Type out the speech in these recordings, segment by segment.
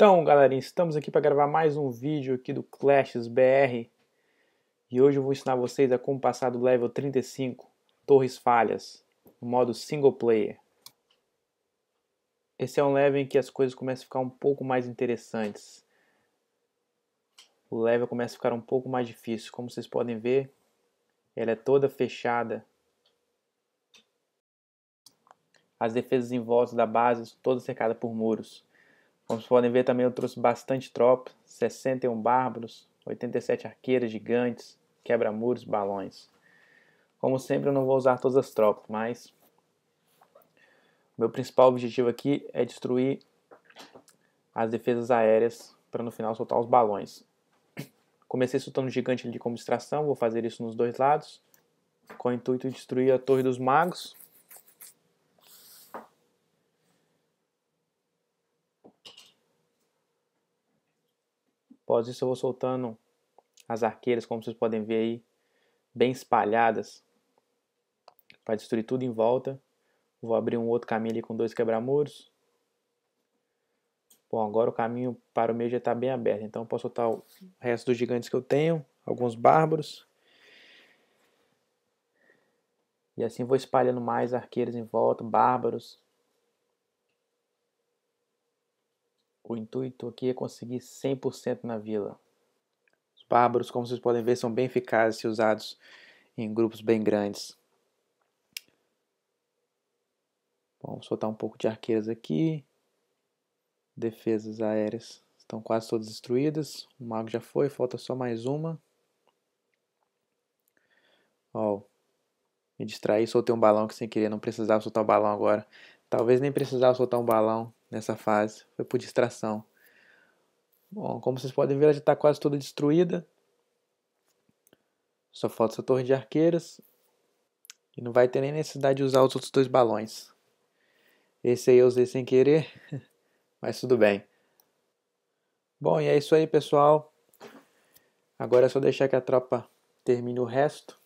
Então, galerinha, estamos aqui para gravar mais um vídeo aqui do Clashes BR. E hoje eu vou ensinar vocês a como passar do level 35, Torres Falhas, no modo single player. Esse é um level em que as coisas começam a ficar um pouco mais interessantes. O level começa a ficar um pouco mais difícil. Como vocês podem ver, ela é toda fechada. As defesas em volta da base todas cercadas por muros. Como vocês podem ver, também eu trouxe bastante tropa, 61 bárbaros, 87 arqueiros gigantes, quebra-muros, balões. Como sempre, eu não vou usar todas as tropas, mas meu principal objetivo aqui é destruir as defesas aéreas para no final soltar os balões. Comecei soltando o gigante ali como distração, vou fazer isso nos dois lados, com o intuito de destruir a torre dos magos Após isso, eu vou soltando as arqueiras, como vocês podem ver aí, bem espalhadas, para destruir tudo em volta. Vou abrir um outro caminho ali com dois quebra-muros. Bom, agora o caminho para o meio já está bem aberto, então eu posso soltar o resto dos gigantes que eu tenho, alguns bárbaros. E assim vou espalhando mais arqueiros em volta, bárbaros, intuito aqui é conseguir 100% na vila. Os bárbaros, como vocês podem ver, são bem eficazes se usados em grupos bem grandes. Vamos soltar um pouco de arqueiras aqui. Defesas aéreas estão quase todas destruídas. O mago já foi, falta só mais uma. Ó, oh, me distraí, soltei um balão que sem querer, não precisava soltar o um balão agora. Talvez nem precisava soltar um balão nessa fase, foi por distração. Bom, como vocês podem ver, ela já está quase toda destruída. Só falta essa torre de arqueiras. E não vai ter nem necessidade de usar os outros dois balões. Esse aí eu usei sem querer, mas tudo bem. Bom, e é isso aí, pessoal. Agora é só deixar que a tropa termine o resto.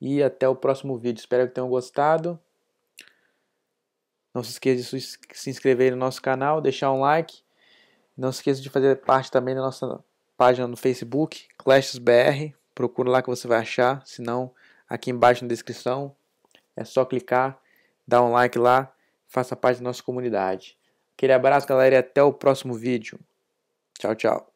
E até o próximo vídeo. Espero que tenham gostado. Não se esqueça de se inscrever no nosso canal, deixar um like. Não se esqueça de fazer parte também da nossa página no Facebook, ClashesBR. Procura lá que você vai achar. Se não, aqui embaixo na descrição. É só clicar, dar um like lá, faça parte da nossa comunidade. Aquele abraço, galera, e até o próximo vídeo. Tchau, tchau.